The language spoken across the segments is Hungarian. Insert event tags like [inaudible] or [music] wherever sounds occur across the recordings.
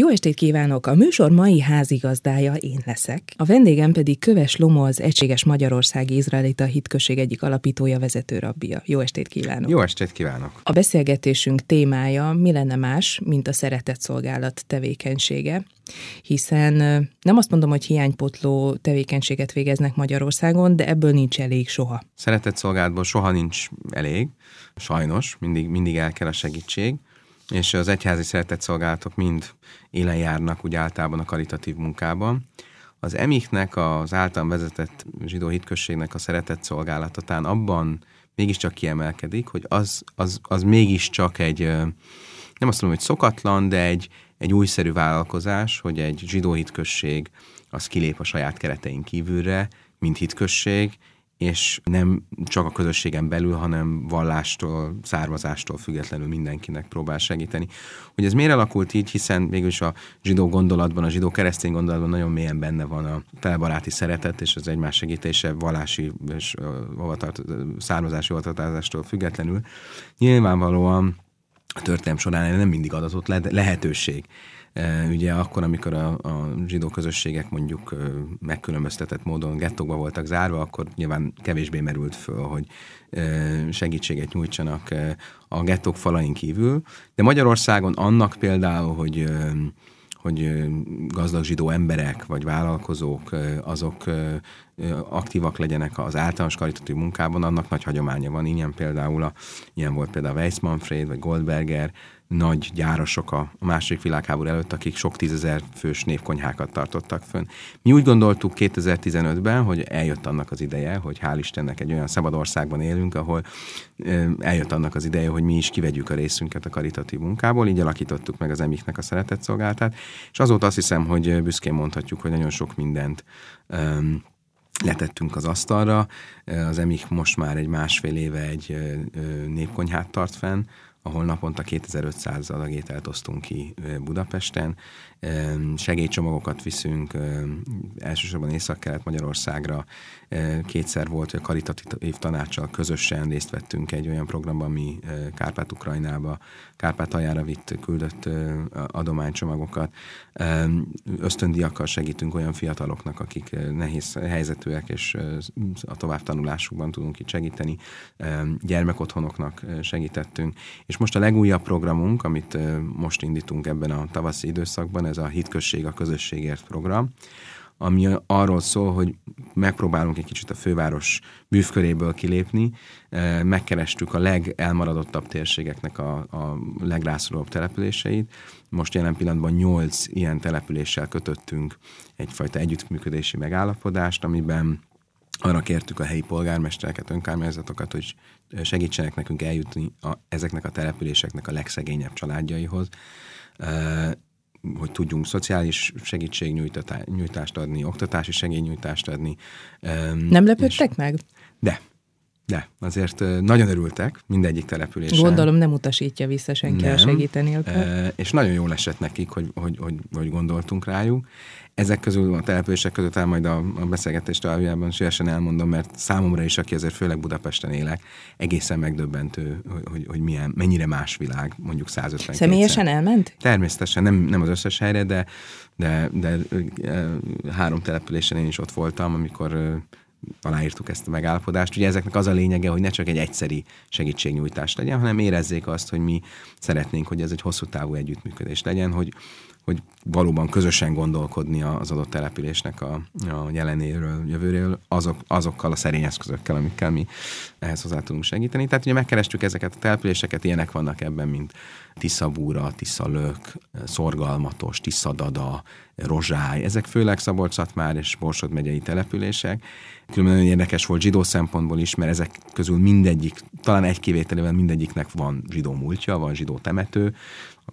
Jó estét kívánok! A műsor mai házigazdája én leszek. A vendégem pedig Köves Lomo, az Egységes Magyarországi Izraelita Hitközség egyik alapítója, vezető rabbia. Jó estét kívánok! Jó estét kívánok! A beszélgetésünk témája mi lenne más, mint a szeretett szolgálat tevékenysége, hiszen nem azt mondom, hogy hiánypotló tevékenységet végeznek Magyarországon, de ebből nincs elég soha. Szeretett szolgálatból soha nincs elég, sajnos, mindig, mindig el kell a segítség és az egyházi szeretett szolgálatok mind élen járnak úgy általában a karitatív munkában. Az emiknek, az általam vezetett zsidó hitközségnek a szeretett szolgálatotán abban mégiscsak kiemelkedik, hogy az, az, az mégiscsak egy, nem azt mondom, hogy szokatlan, de egy, egy újszerű vállalkozás, hogy egy zsidó hitközség az kilép a saját keretein kívülre, mint hitközség, és nem csak a közösségen belül, hanem vallástól, származástól függetlenül mindenkinek próbál segíteni. Hogy ez miért alakult így, hiszen mégis a zsidó gondolatban, a zsidó keresztény gondolatban nagyon mélyen benne van a felbaráti szeretet és az egymás segítése vallási és hovatart, származási hovatartázástól függetlenül. Nyilvánvalóan a történelm során nem mindig adatott lehetőség. Ugye akkor, amikor a, a zsidó közösségek mondjuk megkülönböztetett módon gettokba voltak zárva, akkor nyilván kevésbé merült föl, hogy segítséget nyújtsanak a gettók falain kívül. De Magyarországon annak például, hogy hogy gazdag zsidó emberek vagy vállalkozók azok aktívak legyenek az általános karitatív munkában, annak nagy hagyománya van. Ilyen például, a, ilyen volt például Weiss Manfred vagy Goldberger, nagy gyárosok a második világháború előtt, akik sok tízezer fős népkonyhákat tartottak fönn. Mi úgy gondoltuk 2015-ben, hogy eljött annak az ideje, hogy hál' Istennek egy olyan szabad országban élünk, ahol eljött annak az ideje, hogy mi is kivegyük a részünket a karitatív munkából, így alakítottuk meg az emiknek a szeretett szolgáltát, és azóta azt hiszem, hogy büszkén mondhatjuk, hogy nagyon sok mindent um, letettünk az asztalra. Az emik most már egy másfél éve egy népkonyhát tart fenn, ahol naponta 2500 adagét osztunk ki Budapesten. Segélycsomagokat viszünk elsősorban Észak-Kelet Magyarországra. Kétszer volt, hogy a karitatív tanácssal közösen részt vettünk egy olyan programban, ami Kárpát-Ukrajnába, Kárpát-Ajára vitt, küldött adománycsomagokat. Ösztöndiakkal segítünk olyan fiataloknak, akik nehéz helyzetűek, és a továbbtanulásukban tudunk itt segíteni. Gyermekotthonoknak segítettünk, és most a legújabb programunk, amit most indítunk ebben a tavaszi időszakban, ez a Hitkösség a közösségért program, ami arról szól, hogy megpróbálunk egy kicsit a főváros bűvköréből kilépni, megkerestük a legelmaradottabb térségeknek a, a legrászorulóbb településeit. Most jelen pillanatban nyolc ilyen településsel kötöttünk egyfajta együttműködési megállapodást, amiben arra kértük a helyi polgármestereket, önkormányzatokat, hogy segítsenek nekünk eljutni a, ezeknek a településeknek a legszegényebb családjaihoz, hogy tudjunk szociális segítségnyújtást adni, oktatási segélynyújtást adni. Nem lepődtek és, meg? De. De, azért nagyon örültek mindegyik településen. Gondolom nem utasítja vissza senki nem. a segíteni akar. és nagyon jól esett nekik, hogy, hogy, hogy, hogy gondoltunk rájuk. Ezek közül a települések között el majd a, a beszélgetés továbbjában szívesen elmondom, mert számomra is, aki azért főleg Budapesten élek, egészen megdöbbentő, hogy, hogy, hogy milyen, mennyire más világ, mondjuk 150 Személyesen szer. elment? Természetesen, nem, nem az összes helyre, de, de, de három településen én is ott voltam, amikor aláírtuk ezt a megállapodást. Ugye ezeknek az a lényege, hogy ne csak egy egyszeri segítségnyújtás legyen, hanem érezzék azt, hogy mi szeretnénk, hogy ez egy hosszú távú együttműködés legyen, hogy hogy valóban közösen gondolkodni az adott településnek a, a jelenéről, jövőről, azok, azokkal a szerény eszközökkel, amikkel mi ehhez hozzá tudunk segíteni. Tehát ugye megkerestük ezeket a településeket, ilyenek vannak ebben, mint Tiszabúra, Tiszalök, Szorgalmatos, Tiszadada, Rozsály. Ezek főleg szabolcs már és Borsod megyei települések. Különben nagyon érdekes volt zsidó szempontból is, mert ezek közül mindegyik, talán egy kivételével mindegyiknek van zsidó múltja, van zsidó temető,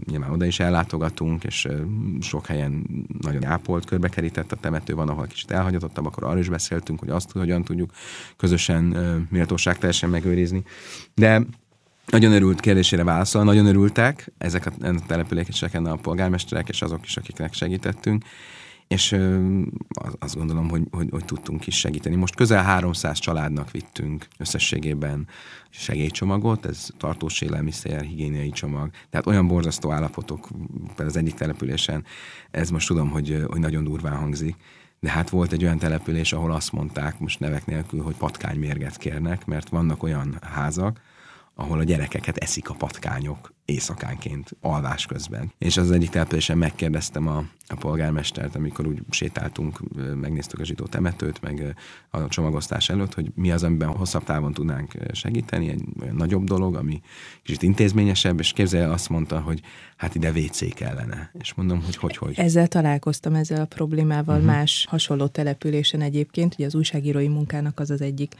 nyilván oda is ellátogatunk, és sok helyen nagyon ápolt, körbekerített a temető, van, ahol kicsit elhagyatottam, akkor arról is beszéltünk, hogy azt hogyan tudjuk közösen méltóság teljesen megőrizni. De nagyon örült kérdésére válaszol, nagyon örültek ezek a településeken a polgármesterek és azok is, akiknek segítettünk és azt gondolom, hogy, hogy, hogy tudtunk is segíteni. Most közel 300 családnak vittünk összességében segélycsomagot, ez tartós élelmiszer, higiéniai csomag, tehát olyan borzasztó állapotok, például az egyik településen, ez most tudom, hogy, hogy nagyon durván hangzik, de hát volt egy olyan település, ahol azt mondták, most nevek nélkül, hogy patkánymérget kérnek, mert vannak olyan házak, ahol a gyerekeket eszik a patkányok éjszakánként, alvás közben. És az egyik településen megkérdeztem a, a polgármestert, amikor úgy sétáltunk, megnéztük a zsidó temetőt, meg a csomagosztás előtt, hogy mi az, amiben hosszabb távon tudnánk segíteni, egy olyan nagyobb dolog, ami kicsit intézményesebb, és képzelje azt mondta, hogy hát ide WC kellene. És mondom, hogy hogy, hogy. Ezzel találkoztam ezzel a problémával uh-huh. más hasonló településen egyébként, ugye az újságírói munkának az az egyik,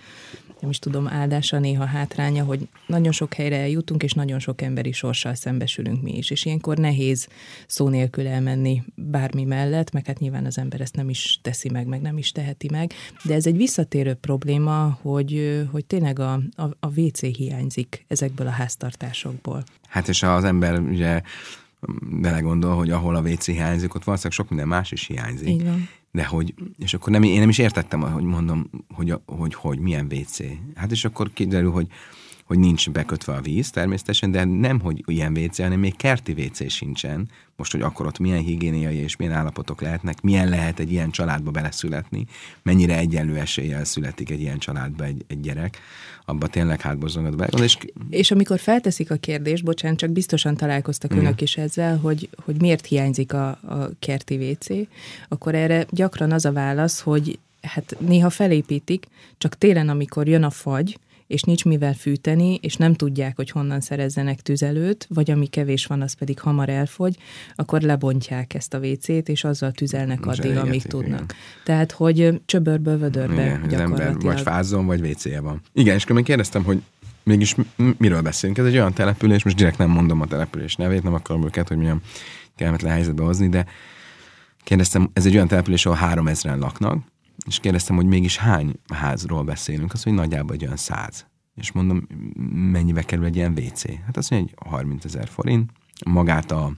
nem is tudom, áldása, néha hátránya, hogy nagyon sok helyre jutunk, és nagyon sok emberi sor sorssal szembesülünk mi is, és ilyenkor nehéz szó nélkül elmenni bármi mellett, meg hát nyilván az ember ezt nem is teszi meg, meg nem is teheti meg, de ez egy visszatérő probléma, hogy, hogy tényleg a, a, a WC hiányzik ezekből a háztartásokból. Hát és az ember ugye belegondol, hogy ahol a WC hiányzik, ott valószínűleg sok minden más is hiányzik. Így van. De hogy, és akkor nem, én nem is értettem, hogy mondom, hogy, hogy, hogy, hogy milyen WC. Hát és akkor kiderül, hogy hogy nincs bekötve a víz természetesen, de nem, hogy ilyen WC, hanem még kerti WC sincsen. Most, hogy akkor ott milyen higiéniai és milyen állapotok lehetnek, milyen lehet egy ilyen családba beleszületni, mennyire egyenlő eséllyel születik egy ilyen családba egy, egy gyerek, abba tényleg hátborzongat be. És... és amikor felteszik a kérdést, bocsánat, csak biztosan találkoztak mm. önök is ezzel, hogy, hogy miért hiányzik a, a kerti WC, akkor erre gyakran az a válasz, hogy hát néha felépítik, csak télen, amikor jön a fagy, és nincs mivel fűteni, és nem tudják, hogy honnan szerezzenek tüzelőt, vagy ami kevés van, az pedig hamar elfogy, akkor lebontják ezt a vécét, és azzal tüzelnek addig, amíg tudnak. Igen. Tehát, hogy csöbörből vödörbe igen, gyakorlatilag. ember vagy fázzon, vagy vécéje van. Igen, és akkor kérdeztem, hogy mégis miről beszélünk? Ez egy olyan település, most direkt nem mondom a település nevét, nem akarom őket, hogy milyen kellemetlen helyzetbe hozni, de kérdeztem, ez egy olyan település, ahol 3000 ezeren laknak, és kérdeztem, hogy mégis hány házról beszélünk, azt mondja, hogy nagyjából egy olyan száz. És mondom, mennyibe kerül egy ilyen WC? Hát azt mondja, hogy 30 ezer forint. Magát a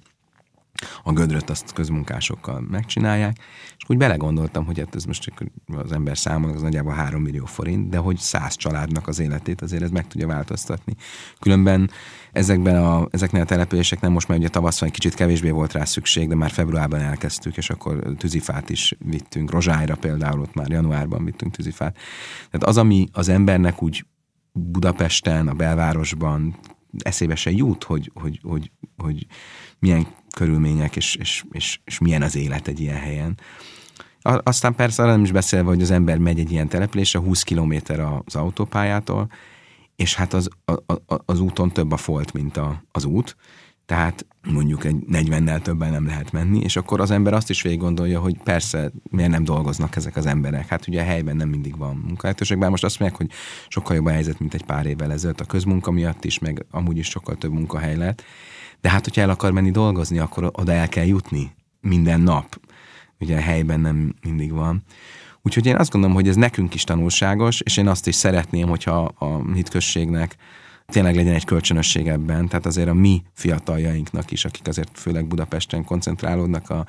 a gödröt azt közmunkásokkal megcsinálják, és úgy belegondoltam, hogy hát ez most csak az ember számol, az nagyjából 3 millió forint, de hogy száz családnak az életét azért ez meg tudja változtatni. Különben ezekben a, ezeknél a településeknél most már ugye tavasszal egy kicsit kevésbé volt rá szükség, de már februárban elkezdtük, és akkor tűzifát is vittünk, rozsájra például ott már januárban vittünk tűzifát. Tehát az, ami az embernek úgy Budapesten, a belvárosban eszébe se jut, hogy, hogy, hogy, hogy milyen körülmények, és, és, és, és milyen az élet egy ilyen helyen. Aztán persze arra nem is beszélve, hogy az ember megy egy ilyen településre, 20 kilométer az autópályától, és hát az, a, a, az úton több a folt, mint a, az út, tehát mondjuk egy 40-nel többen nem lehet menni, és akkor az ember azt is végig gondolja, hogy persze, miért nem dolgoznak ezek az emberek. Hát ugye a helyben nem mindig van munkalehetőség, bár most azt mondják, hogy sokkal jobb a helyzet, mint egy pár évvel ezelőtt a közmunka miatt is, meg amúgy is sokkal több munkahely lett. De hát, hogyha el akar menni dolgozni, akkor oda el kell jutni minden nap. Ugye a helyben nem mindig van. Úgyhogy én azt gondolom, hogy ez nekünk is tanulságos, és én azt is szeretném, hogyha a hitközségnek tényleg legyen egy kölcsönösség ebben, tehát azért a mi fiataljainknak is, akik azért főleg Budapesten koncentrálódnak, a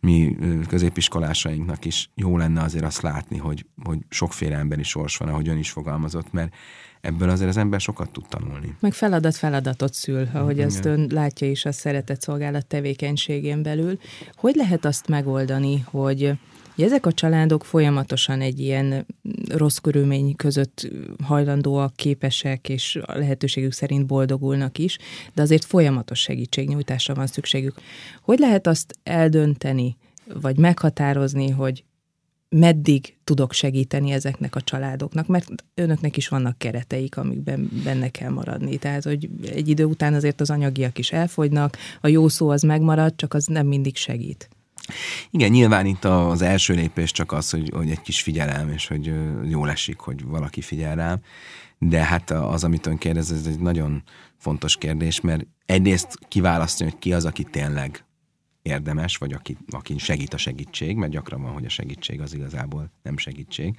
mi középiskolásainknak is jó lenne azért azt látni, hogy, hogy sokféle emberi sors van, ahogy ön is fogalmazott, mert ebből azért az ember sokat tud tanulni. Meg feladat feladatot szül, ahogy Igen. ezt ön látja is a szeretett szolgálat tevékenységén belül. Hogy lehet azt megoldani, hogy Ugye ezek a családok folyamatosan egy ilyen mm, rossz körülmény között mm, hajlandóak, képesek, és a lehetőségük szerint boldogulnak is, de azért folyamatos segítségnyújtásra van szükségük. Hogy lehet azt eldönteni, vagy meghatározni, hogy meddig tudok segíteni ezeknek a családoknak, mert önöknek is vannak kereteik, amikben benne kell maradni. Tehát, hogy egy idő után azért az anyagiak is elfogynak, a jó szó az megmarad, csak az nem mindig segít. Igen, nyilván itt az első lépés csak az, hogy, hogy egy kis figyelem, és hogy jó esik, hogy valaki figyel rám. De hát az, amit ön kérdez, ez egy nagyon fontos kérdés, mert egyrészt kiválasztani, hogy ki az, aki tényleg érdemes, vagy aki, aki segít a segítség, mert gyakran van, hogy a segítség az igazából nem segítség.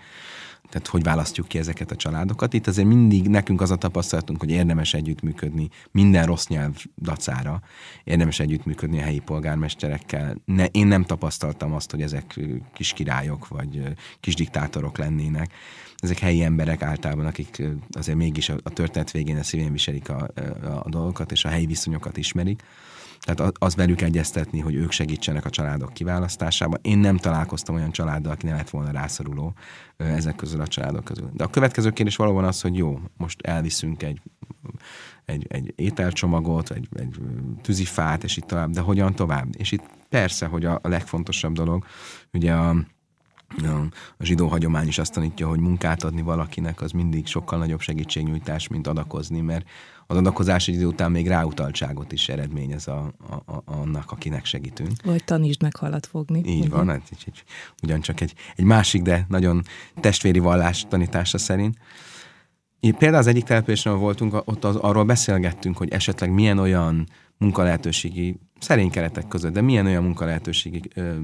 Tehát hogy választjuk ki ezeket a családokat? Itt azért mindig nekünk az a tapasztalatunk, hogy érdemes együttműködni minden rossz nyelv dacára, érdemes együttműködni a helyi polgármesterekkel. Ne, én nem tapasztaltam azt, hogy ezek kis királyok vagy kis diktátorok lennének. Ezek helyi emberek általában, akik azért mégis a, a történet végén a szívén viselik a, a, a dolgokat, és a helyi viszonyokat ismerik. Tehát az velük egyeztetni, hogy ők segítsenek a családok kiválasztásában. Én nem találkoztam olyan családdal, aki ne lett volna rászoruló ezek közül a családok közül. De a következő kérdés valóban az, hogy jó, most elviszünk egy, egy, egy ételcsomagot, egy, egy tűzifát, és itt tovább, de hogyan tovább? És itt persze, hogy a legfontosabb dolog, ugye a, a zsidó hagyomány is azt tanítja, hogy munkát adni valakinek az mindig sokkal nagyobb segítségnyújtás, mint adakozni, mert az adakozás egy idő után még ráutaltságot is eredményez a, a, a, annak, akinek segítünk. Vagy tanítsd meg halat fogni. Így uh-huh. van, hát így, így, ugyancsak egy, egy másik, de nagyon testvéri vallás tanítása szerint. például az egyik településen voltunk, ott az, arról beszélgettünk, hogy esetleg milyen olyan munkalehetőségi szerény keretek között, de milyen olyan munkalehetőségi ö,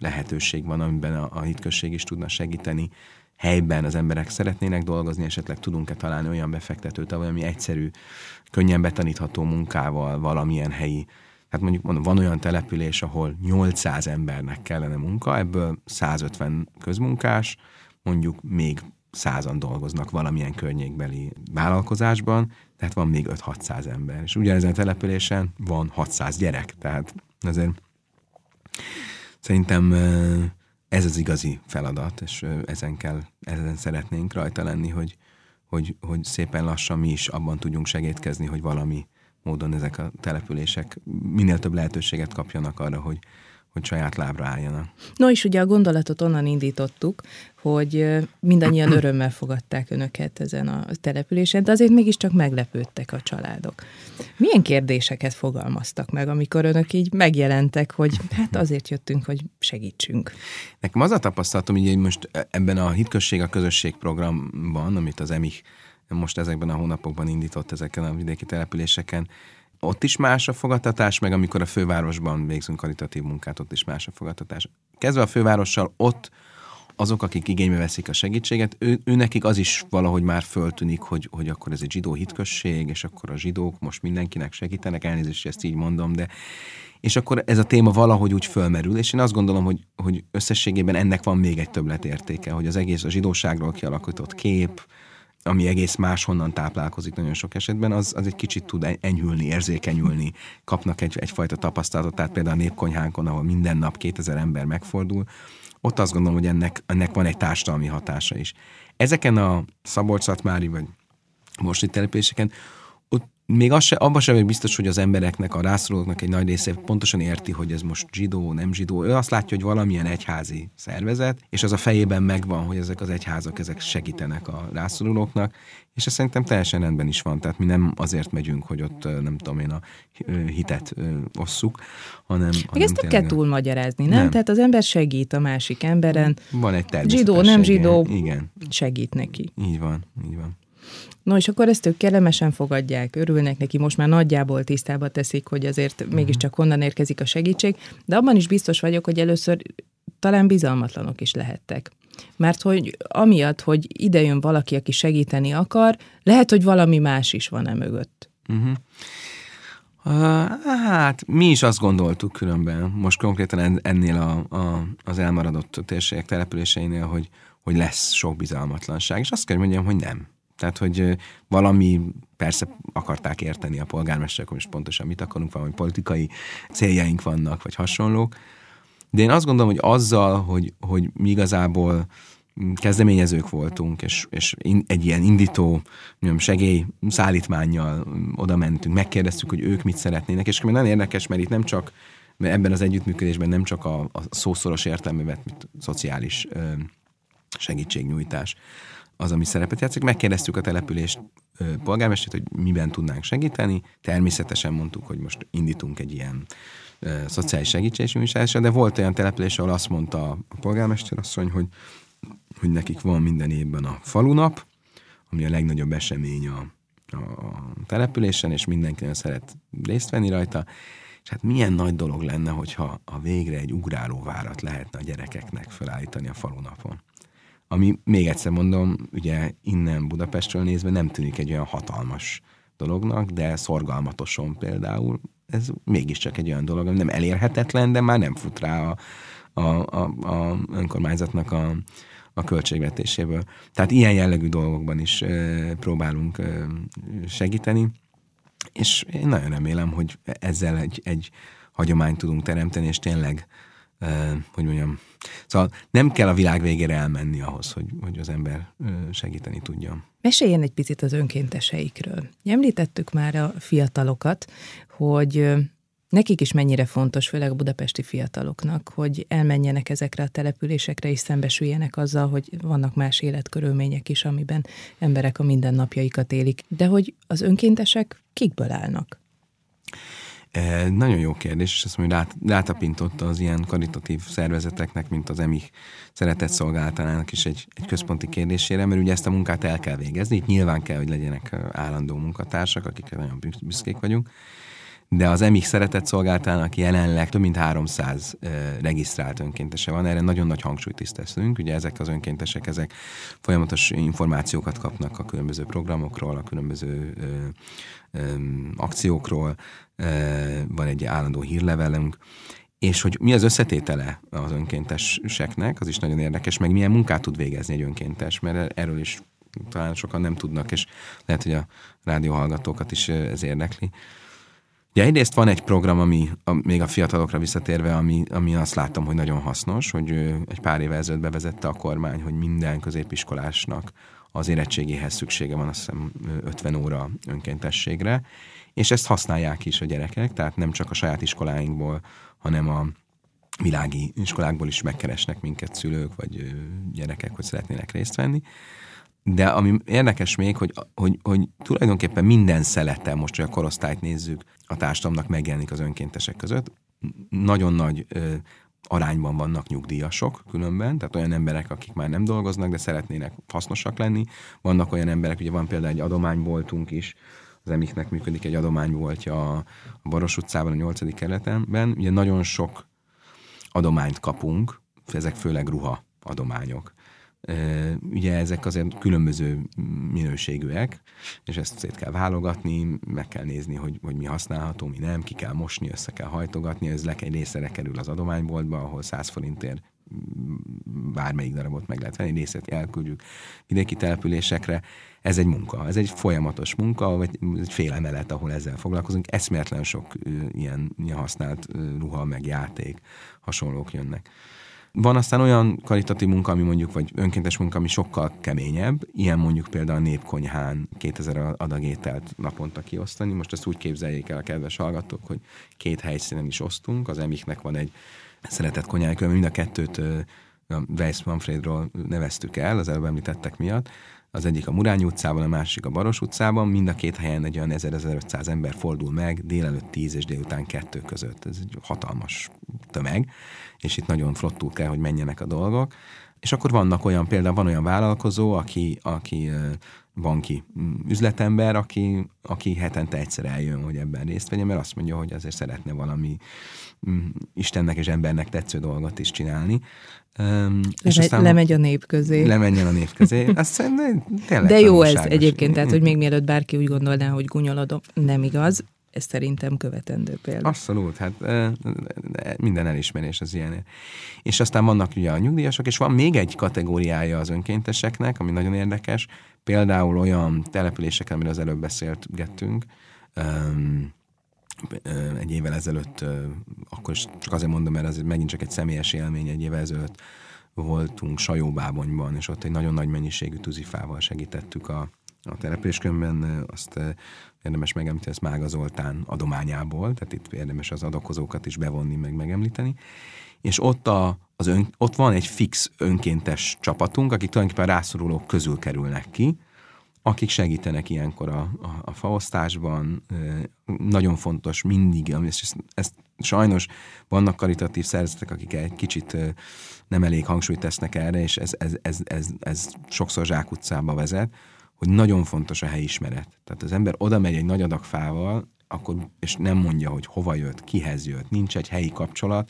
lehetőség van, amiben a, a hitközség is tudna segíteni helyben az emberek szeretnének dolgozni, esetleg tudunk-e találni olyan befektetőt, ami egyszerű, könnyen betanítható munkával valamilyen helyi Hát mondjuk mondom, van olyan település, ahol 800 embernek kellene munka, ebből 150 közmunkás, mondjuk még százan dolgoznak valamilyen környékbeli vállalkozásban, tehát van még 5-600 ember. És ugyanezen a településen van 600 gyerek, tehát azért szerintem ez az igazi feladat, és ezen kell, ezen szeretnénk rajta lenni, hogy, hogy, hogy szépen lassan mi is abban tudjunk segítkezni, hogy valami módon ezek a települések minél több lehetőséget kapjanak arra, hogy, hogy saját lábra álljanak. No és ugye a gondolatot onnan indítottuk, hogy mindannyian örömmel fogadták önöket ezen a településen, de azért mégiscsak meglepődtek a családok. Milyen kérdéseket fogalmaztak meg, amikor önök így megjelentek, hogy hát azért jöttünk, hogy segítsünk? Nekem az a tapasztalatom, hogy most ebben a Hitközség a Közösség programban, amit az EMIH most ezekben a hónapokban indított ezeken a vidéki településeken, ott is más a fogadtatás, meg amikor a fővárosban végzünk karitatív munkát, ott is más a fogadtatás. Kezdve a fővárossal, ott azok, akik igénybe veszik a segítséget, ő, ő nekik az is valahogy már föltűnik, hogy, hogy akkor ez egy zsidó hitkösség, és akkor a zsidók most mindenkinek segítenek, elnézést, ezt így mondom, de és akkor ez a téma valahogy úgy fölmerül, és én azt gondolom, hogy, hogy összességében ennek van még egy többletértéke, hogy az egész a zsidóságról kialakított kép, ami egész máshonnan táplálkozik nagyon sok esetben, az, az egy kicsit tud e- enyhülni, érzékenyülni, kapnak egy, egyfajta tapasztalatot, tehát például a népkonyhánkon, ahol minden nap 2000 ember megfordul, ott azt gondolom, hogy ennek, ennek van egy társadalmi hatása is. Ezeken a szabolcs vagy mosti itt településeken még az se, abban sem biztos, hogy az embereknek, a rászorulóknak egy nagy része pontosan érti, hogy ez most zsidó, nem zsidó. Ő azt látja, hogy valamilyen egyházi szervezet, és az a fejében megvan, hogy ezek az egyházak ezek segítenek a rászorulóknak, és ez szerintem teljesen rendben is van. Tehát mi nem azért megyünk, hogy ott nem tudom én a hitet osszuk, hanem... Még ezt tényleg... kell túlmagyarázni, nem? nem? Tehát az ember segít a másik emberen. Van egy természetesség. Zsidó, nem zsidó, igen. segít neki. Így van, így van. No, és akkor ezt ők kellemesen fogadják, örülnek neki, most már nagyjából tisztába teszik, hogy azért mhm. mégiscsak honnan érkezik a segítség, de abban is biztos vagyok, hogy először talán bizalmatlanok is lehettek. Mert hogy amiatt, hogy ide jön valaki, aki segíteni akar, lehet, hogy valami más is van e mögött. Uh-huh. hát mi is azt gondoltuk különben, most konkrétan ennél a, a, az elmaradott térségek településeinél, hogy, hogy lesz sok bizalmatlanság, és azt kell mondjam, hogy nem. Tehát, hogy valami, persze akarták érteni a polgármesterek, most pontosan mit akarunk, valami politikai céljaink vannak, vagy hasonlók. De én azt gondolom, hogy azzal, hogy, hogy mi igazából mm, kezdeményezők voltunk, és, és egy ilyen indító mondjam, segély szállítmányjal mm, oda mentünk, megkérdeztük, hogy ők mit szeretnének, és nagyon érdekes, mert itt nem csak mert ebben az együttműködésben nem csak a, a szószoros értelmű mint szociális ö, segítségnyújtás, az, ami szerepet játszik. Megkérdeztük a települést polgármestert, hogy miben tudnánk segíteni. Természetesen mondtuk, hogy most indítunk egy ilyen ö, szociális segítségnyújtásra, de volt olyan település, ahol azt mondta a polgármester asszony, hogy, hogy nekik van minden évben a falunap, ami a legnagyobb esemény a, a településen, és mindenki nagyon szeret részt venni rajta. És hát milyen nagy dolog lenne, hogyha a végre egy várat lehetne a gyerekeknek felállítani a falunapon ami még egyszer mondom, ugye innen Budapestről nézve nem tűnik egy olyan hatalmas dolognak, de szorgalmatoson például ez mégiscsak egy olyan dolog, ami nem elérhetetlen, de már nem fut rá a, a, a, a önkormányzatnak a, a költségvetéséből. Tehát ilyen jellegű dolgokban is ö, próbálunk ö, segíteni, és én nagyon remélem, hogy ezzel egy, egy hagyományt tudunk teremteni, és tényleg hogy mondjam, szóval nem kell a világ végére elmenni ahhoz, hogy, hogy az ember segíteni tudjon. Meséljen egy picit az önkénteseikről. Említettük már a fiatalokat, hogy nekik is mennyire fontos, főleg a budapesti fiataloknak, hogy elmenjenek ezekre a településekre, és szembesüljenek azzal, hogy vannak más életkörülmények is, amiben emberek a mindennapjaikat élik. De hogy az önkéntesek kikből állnak? E, nagyon jó kérdés, és azt mondjuk rát, rátapintotta az ilyen karitatív szervezeteknek, mint az EMIH szeretett szolgáltalának is egy, egy központi kérdésére, mert ugye ezt a munkát el kell végezni, itt nyilván kell, hogy legyenek eh, állandó munkatársak, akikre nagyon büszkék vagyunk de az EMIG szeretett szolgáltának jelenleg több mint 300 regisztrált önkéntese van, erre nagyon nagy hangsúlyt is teszünk, ugye ezek az önkéntesek, ezek folyamatos információkat kapnak a különböző programokról, a különböző ö, ö, akciókról, ö, van egy állandó hírlevelünk, és hogy mi az összetétele az önkénteseknek, az is nagyon érdekes, meg milyen munkát tud végezni egy önkéntes, mert erről is talán sokan nem tudnak, és lehet, hogy a rádióhallgatókat is ez érdekli. Ugye egyrészt van egy program, ami a, még a fiatalokra visszatérve, ami, ami azt látom, hogy nagyon hasznos, hogy egy pár éve ezelőtt bevezette a kormány, hogy minden középiskolásnak az érettségéhez szüksége van, azt hiszem 50 óra önkéntességre, és ezt használják is a gyerekek, tehát nem csak a saját iskoláinkból, hanem a világi iskolákból is megkeresnek minket szülők vagy gyerekek, hogy szeretnének részt venni. De ami érdekes még, hogy, hogy, hogy tulajdonképpen minden szelete, most, hogy a korosztályt nézzük, a társadalomnak megjelenik az önkéntesek között. Nagyon nagy ö, arányban vannak nyugdíjasok különben, tehát olyan emberek, akik már nem dolgoznak, de szeretnének hasznosak lenni. Vannak olyan emberek, ugye van például egy adományboltunk is, az emiknek működik egy adományboltja a Baros utcában, a 8. kerületenben. Ugye nagyon sok adományt kapunk, ezek főleg ruha adományok. Ugye ezek azért különböző minőségűek, és ezt szét kell válogatni, meg kell nézni, hogy, hogy mi használható, mi nem, ki kell mosni, össze kell hajtogatni, ez egy részre kerül az adományboltba, ahol 100 forintért bármelyik darabot meg lehet venni, részét elküldjük vidéki településekre. Ez egy munka, ez egy folyamatos munka, vagy egy fél emelet, ahol ezzel foglalkozunk. Eszméletlen sok ilyen, ilyen használt ruha, meg játék, hasonlók jönnek. Van aztán olyan karitati munka, ami mondjuk, vagy önkéntes munka, ami sokkal keményebb, ilyen mondjuk például a Népkonyhán 2000 adagételt naponta kiosztani. Most ezt úgy képzeljék el a kedves hallgatók, hogy két helyszínen is osztunk, az emiknek van egy szeretett konyhája, mind a kettőt a Weiss Manfredról neveztük el, az előbb említettek miatt, az egyik a Murány utcában, a másik a Baros utcában, mind a két helyen egy olyan 1500 ember fordul meg délelőtt 10 és délután 2 között. Ez egy hatalmas tömeg, és itt nagyon flottul kell, hogy menjenek a dolgok. És akkor vannak olyan, például van olyan vállalkozó, aki, aki banki üzletember, aki, aki hetente egyszer eljön, hogy ebben részt vegyen, mert azt mondja, hogy azért szeretne valami mm, Istennek és embernek tetsző dolgot is csinálni. Le és aztán lemegy a nép közé. Lemenjen a nép közé. Aztán De jó ez egyébként, tehát hogy még mielőtt bárki úgy gondolná, hogy gunyolodom, nem igaz ez szerintem követendő példa. Abszolút, hát minden elismerés az ilyen. És aztán vannak ugye a nyugdíjasok, és van még egy kategóriája az önkénteseknek, ami nagyon érdekes, például olyan településeken, amiről az előbb beszéltünk, egy évvel ezelőtt, akkor is csak azért mondom, mert ez megint csak egy személyes élmény, egy évvel ezelőtt voltunk Sajóbábonyban, és ott egy nagyon nagy mennyiségű tuzifával segítettük a, a terepéskönyvben, azt érdemes megemlíteni, ezt Mága Zoltán adományából, tehát itt érdemes az adokozókat is bevonni, meg megemlíteni. És ott, a, az ön, ott van egy fix önkéntes csapatunk, akik tulajdonképpen rászorulók közül kerülnek ki, akik segítenek ilyenkor a, a, a faosztásban. Nagyon fontos mindig, és ezt, ezt sajnos vannak karitatív szervezetek, akik egy kicsit nem elég hangsúlyt tesznek erre, és ez, ez, ez, ez, ez sokszor zsákutcába vezet, hogy nagyon fontos a helyismeret. Tehát az ember oda megy egy nagy adag fával, akkor, és nem mondja, hogy hova jött, kihez jött, nincs egy helyi kapcsolat,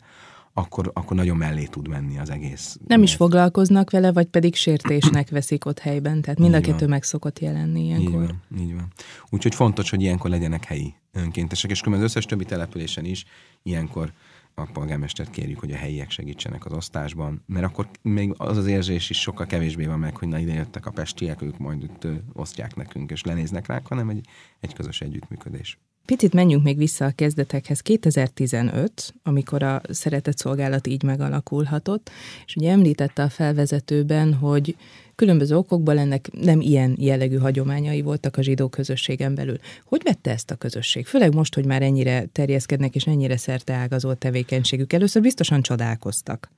akkor, akkor nagyon mellé tud menni az egész. Nem is foglalkoznak vele, vagy pedig sértésnek [clears throat] veszik ott helyben, tehát mind így a kettő van. meg szokott jelenni ilyenkor. Így van, így van. Úgyhogy fontos, hogy ilyenkor legyenek helyi önkéntesek, és különben az összes többi településen is ilyenkor a polgármestert kérjük, hogy a helyiek segítsenek az osztásban, mert akkor még az az érzés is sokkal kevésbé van meg, hogy na ide jöttek a pestiek, ők majd itt osztják nekünk és lenéznek rá, hanem egy, egy közös együttműködés. Picit menjünk még vissza a kezdetekhez. 2015, amikor a szeretett szolgálat így megalakulhatott, és ugye említette a felvezetőben, hogy különböző okokból ennek nem ilyen jellegű hagyományai voltak a zsidó közösségen belül. Hogy vette ezt a közösség? Főleg most, hogy már ennyire terjeszkednek és ennyire szerte ágazó tevékenységük. Először biztosan csodálkoztak.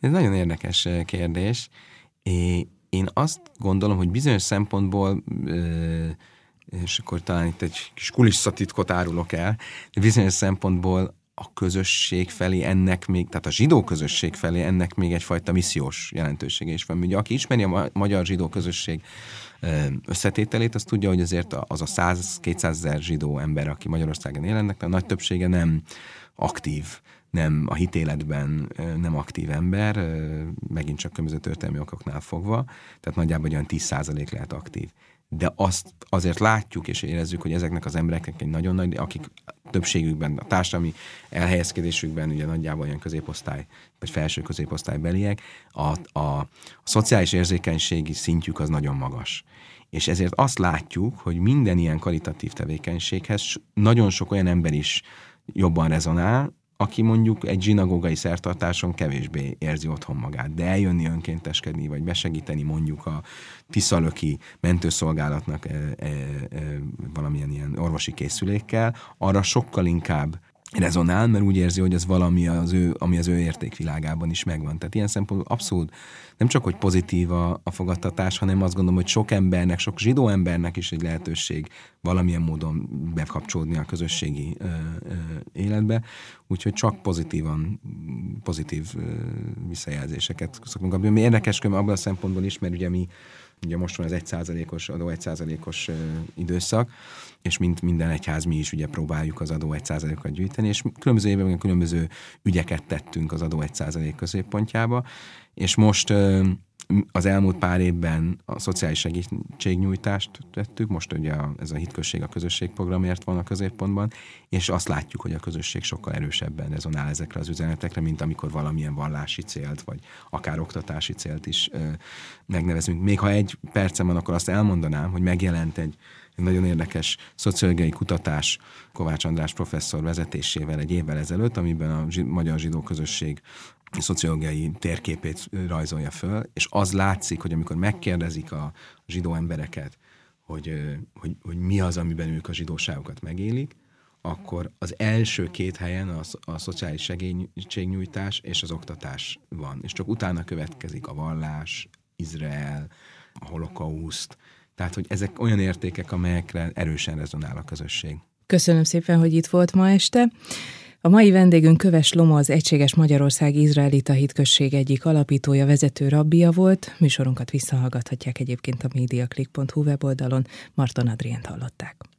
Ez nagyon érdekes eh, kérdés. Én azt gondolom, hogy bizonyos szempontból és akkor talán itt egy kis kulisszatitkot árulok el, de bizonyos szempontból a közösség felé ennek még, tehát a zsidó közösség felé ennek még egyfajta missziós jelentősége is van. Ugye aki ismeri a magyar zsidó közösség összetételét, az tudja, hogy azért az a 100-200 ezer zsidó ember, aki Magyarországon él, ennek a nagy többsége nem aktív nem a hitéletben nem aktív ember, megint csak különböző történelmi okoknál fogva, tehát nagyjából olyan 10% lehet aktív de azt azért látjuk és érezzük, hogy ezeknek az embereknek egy nagyon nagy, akik többségükben, a társadalmi elhelyezkedésükben ugye nagyjából olyan középosztály, vagy felső beliek, a, a, a szociális érzékenységi szintjük az nagyon magas. És ezért azt látjuk, hogy minden ilyen karitatív tevékenységhez nagyon sok olyan ember is jobban rezonál, aki mondjuk egy zsinagógai szertartáson kevésbé érzi otthon magát, de eljönni önkénteskedni, vagy besegíteni mondjuk a tiszalöki mentőszolgálatnak e, e, e, valamilyen ilyen orvosi készülékkel, arra sokkal inkább rezonál, mert úgy érzi, hogy az valami az ő, ami az ő értékvilágában is megvan. Tehát ilyen szempontból abszolút nem csak, hogy pozitív a, a fogadtatás, hanem azt gondolom, hogy sok embernek, sok zsidó embernek is egy lehetőség valamilyen módon bekapcsolódni a közösségi ö, ö, életbe, úgyhogy csak pozitívan, pozitív ö, visszajelzéseket szoktunk kapni. Ami érdekes abban a szempontból is, mert ugye mi Ugye most van az százalékos adó százalékos időszak, és mint minden egyház mi is ugye próbáljuk az adó százalékot gyűjteni, és különböző években különböző ügyeket tettünk az adó százalék középpontjába, és most az elmúlt pár évben a szociális segítségnyújtást tettük, most ugye a, ez a hitközség a közösségprogramért van a középpontban, és azt látjuk, hogy a közösség sokkal erősebben rezonál ezekre az üzenetekre, mint amikor valamilyen vallási célt, vagy akár oktatási célt is ö, megnevezünk. Még ha egy percem van, akkor azt elmondanám, hogy megjelent egy egy nagyon érdekes szociológiai kutatás Kovács András professzor vezetésével egy évvel ezelőtt, amiben a zsid, magyar zsidó közösség szociológiai térképét rajzolja föl, és az látszik, hogy amikor megkérdezik a zsidó embereket, hogy, hogy, hogy mi az, amiben ők a zsidóságokat megélik, akkor az első két helyen a, a szociális segítségnyújtás és az oktatás van. És csak utána következik a vallás, Izrael, a holokauszt, tehát, hogy ezek olyan értékek, amelyekre erősen rezonál a közösség. Köszönöm szépen, hogy itt volt ma este. A mai vendégünk Köves Loma az Egységes Magyarország Izraelita Hitközség egyik alapítója, vezető rabbia volt. Műsorunkat visszahallgathatják egyébként a mediaclick.hu weboldalon. Marton Adrient hallották.